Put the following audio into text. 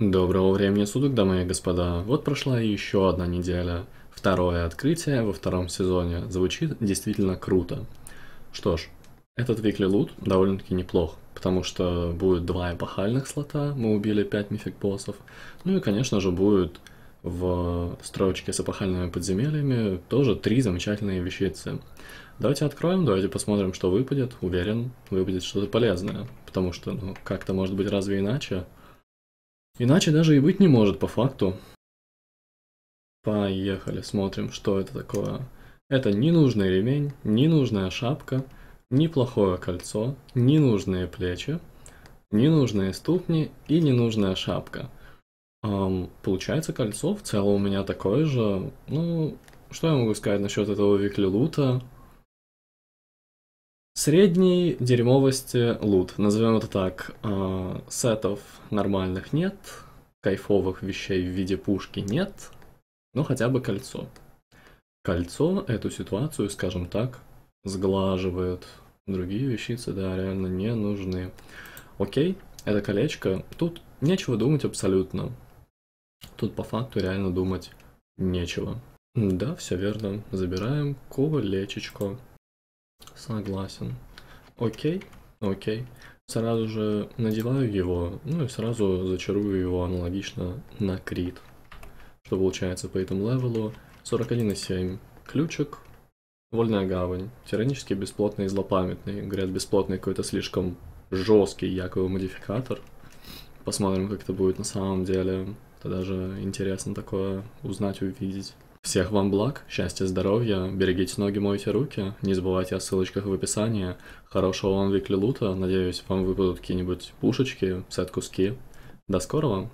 Доброго времени суток, дамы и господа. Вот прошла еще одна неделя. Второе открытие во втором сезоне. Звучит действительно круто. Что ж, этот викли лут довольно-таки неплох, потому что будет два эпохальных слота, мы убили пять мифик боссов, ну и, конечно же, будет в строчке с эпохальными подземельями тоже три замечательные вещицы. Давайте откроем, давайте посмотрим, что выпадет. Уверен, выпадет что-то полезное, потому что, ну, как-то может быть разве иначе. Иначе даже и быть не может по факту. Поехали, смотрим, что это такое. Это ненужный ремень, ненужная шапка, неплохое кольцо, ненужные плечи, ненужные ступни и ненужная шапка. Um, получается, кольцо в целом у меня такое же. Ну, что я могу сказать насчет этого викли лута? Средней дерьмовости лут, назовем это так. А, сетов нормальных нет, кайфовых вещей в виде пушки нет, но хотя бы кольцо. Кольцо эту ситуацию, скажем так, сглаживает. Другие вещицы, да, реально не нужны. Окей, это колечко. Тут нечего думать абсолютно. Тут по факту реально думать нечего. Да, все верно. Забираем кого-лечечко. Согласен. Окей, окей. Сразу же надеваю его, ну и сразу зачарую его аналогично на крит. Что получается по этому левелу? 41.7. Ключик. Вольная гавань. Тиранический, бесплотный и злопамятный. Говорят, бесплотный какой-то слишком жесткий якобы модификатор. Посмотрим, как это будет на самом деле. Это даже интересно такое узнать, и увидеть. Всех вам благ, счастья, здоровья, берегите ноги, мойте руки, не забывайте о ссылочках в описании. Хорошего вам викли лута, надеюсь, вам выпадут какие-нибудь пушечки, сет-куски. До скорого!